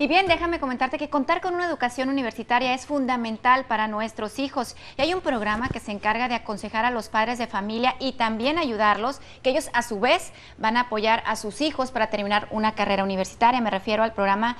Y bien, déjame comentarte que contar con una educación universitaria es fundamental para nuestros hijos. Y hay un programa que se encarga de aconsejar a los padres de familia y también ayudarlos, que ellos a su vez van a apoyar a sus hijos para terminar una carrera universitaria. Me refiero al programa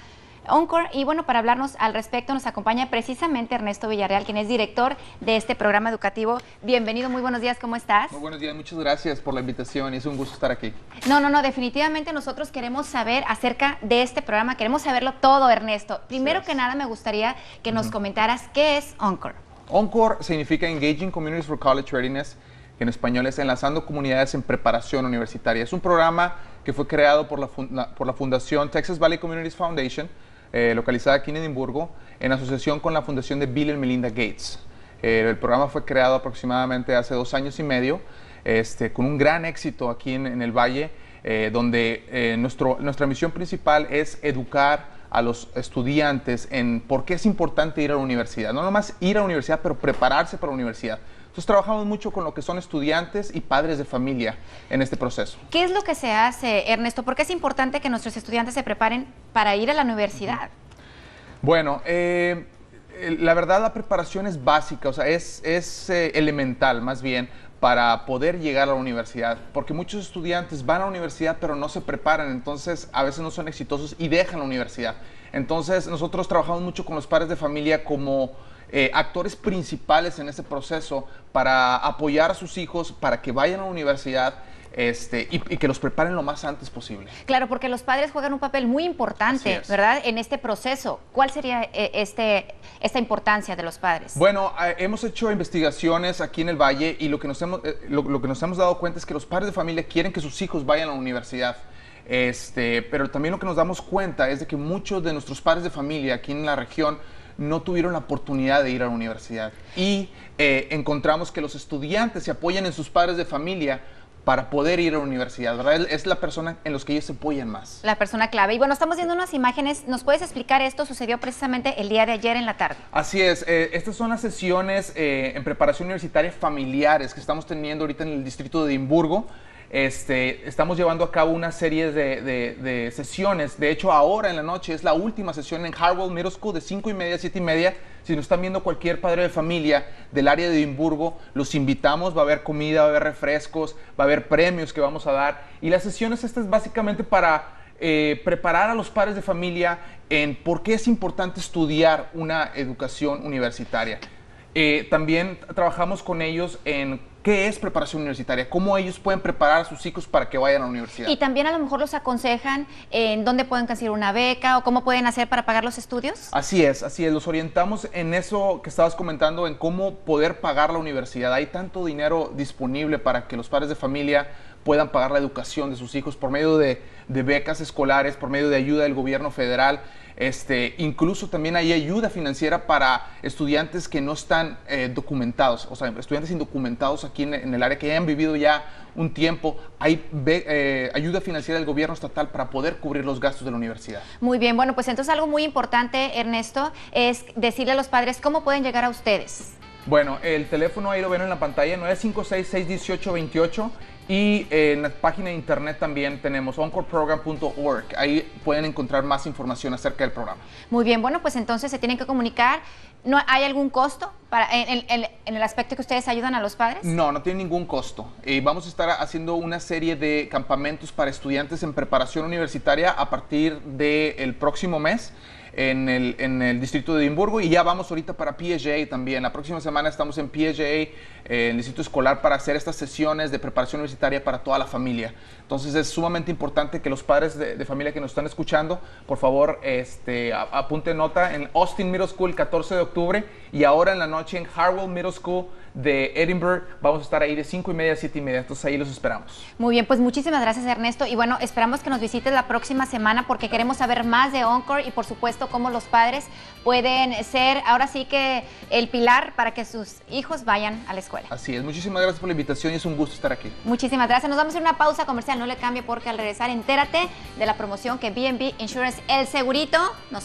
Encore. Y bueno, para hablarnos al respecto nos acompaña precisamente Ernesto Villarreal, quien es director de este programa educativo. Bienvenido, muy buenos días, ¿cómo estás? Muy buenos días, muchas gracias por la invitación, es un gusto estar aquí. No, no, no, definitivamente nosotros queremos saber acerca de este programa, queremos saberlo todo, Ernesto. Primero que nada me gustaría que nos comentaras qué es ONCOR. ONCOR significa Engaging Communities for College Readiness, que en español es Enlazando Comunidades en Preparación Universitaria. Es un programa que fue creado por la, por la Fundación Texas Valley Communities Foundation, eh, localizada aquí en Edimburgo, en asociación con la Fundación de Bill y Melinda Gates. Eh, el programa fue creado aproximadamente hace dos años y medio, este, con un gran éxito aquí en, el Valle, eh, donde nuestra misión principal es educar a los estudiantes en por qué es importante ir a la universidad. No nomás ir a la universidad, pero prepararse para la universidad entonces trabajamos mucho con lo que son estudiantes y padres de familia en este proceso. ¿Qué es lo que se hace, Ernesto? ¿Por qué es importante que nuestros estudiantes se preparen para ir a la universidad? Bueno, eh, la verdad la preparación es básica, o sea, es, es eh, elemental más bien para poder llegar a la universidad, porque muchos estudiantes van a la universidad pero no se preparan, entonces a veces no son exitosos y dejan la universidad. Entonces nosotros trabajamos mucho con los padres de familia como eh, actores principales en este proceso para apoyar a sus hijos, para que vayan a la universidad. Este, y, que los preparen lo más antes posible. Claro, porque los padres juegan un papel muy importante, ¿verdad? En este proceso. ¿Cuál sería eh, este, esta importancia de los padres? Bueno, hemos hecho investigaciones aquí en el Valle y lo que, nos hemos, eh, que nos hemos dado cuenta es que los padres de familia quieren que sus hijos vayan a la universidad. Este, pero también lo que nos damos cuenta es de que muchos de nuestros padres de familia aquí en la región no tuvieron la oportunidad de ir a la universidad. Y eh, encontramos que los estudiantes se apoyan en sus padres de familia para poder ir a la universidad, Es la persona en los que ellos se apoyan más. La persona clave. Y bueno, estamos viendo unas imágenes. ¿Nos puedes explicar esto? Sucedió precisamente el día de ayer en la tarde. Así es. Eh, estas son las sesiones eh, en preparación universitaria familiares que estamos teniendo ahorita en el distrito de Edimburgo. Este, estamos llevando a cabo una serie de, sesiones. De hecho, ahora en la noche es la última sesión en Harwell Middle School de 5 y media a 7 y media. Si nos están viendo cualquier padre de familia del área de Edimburgo, los invitamos. Va a haber comida, va a haber refrescos, va a haber premios que vamos a dar. Y las sesiones estas es básicamente para eh, preparar a los padres de familia en por qué es importante estudiar una educación universitaria. Eh, también trabajamos con ellos en ¿Qué es preparación universitaria? ¿Cómo ellos pueden preparar a sus hijos para que vayan a la universidad? Y también a lo mejor los aconsejan en dónde pueden conseguir una beca o cómo pueden hacer para pagar los estudios. Así es, así es. Los orientamos en eso que estabas comentando, en cómo poder pagar la universidad. Hay tanto dinero disponible para que los padres de familia puedan pagar la educación de sus hijos por medio de, becas escolares, por medio de ayuda del gobierno federal. Este, incluso también hay ayuda financiera para estudiantes que no están eh, documentados, o sea, estudiantes indocumentados aquí en, el área que hayan vivido ya un tiempo. Hay eh, ayuda financiera del gobierno estatal para poder cubrir los gastos de la universidad. Muy bien, bueno, pues entonces algo muy importante, Ernesto, es decirle a los padres cómo pueden llegar a ustedes. Bueno, el teléfono ahí lo ven en la pantalla, 956-618-28 y en la página de internet también tenemos oncorprogram.org, Ahí pueden encontrar más información acerca del programa. Muy bien, bueno, pues entonces se tienen que comunicar. ¿No hay algún costo para, en, el aspecto que ustedes ayudan a los padres? No, no tiene ningún costo. Eh, vamos a estar haciendo una serie de campamentos para estudiantes en preparación universitaria a partir del próximo mes en el, en el distrito de Edimburgo y ya vamos ahorita para PSJ también. La próxima semana estamos en PSJ, eh, en el distrito escolar, para hacer estas sesiones de preparación universitaria para toda la familia. Entonces es sumamente importante que los padres de, familia que nos están escuchando, por favor, este, apunten nota en Austin Middle School el 14 de octubre y ahora en la noche en Harwell Middle School de Edinburgh. Vamos a estar ahí de 5 y media a 7 y media. Entonces ahí los esperamos. Muy bien, pues muchísimas gracias Ernesto. Y bueno, esperamos que nos visites la próxima semana porque queremos saber más de Encore y por supuesto cómo los padres pueden ser ahora sí que el pilar para que sus hijos vayan a la escuela. Así es, muchísimas gracias por la invitación y es un gusto estar aquí. Muchísimas gracias. Nos vamos a hacer una pausa comercial, no le cambie porque al regresar entérate de la promoción que B&B Insurance El Segurito nos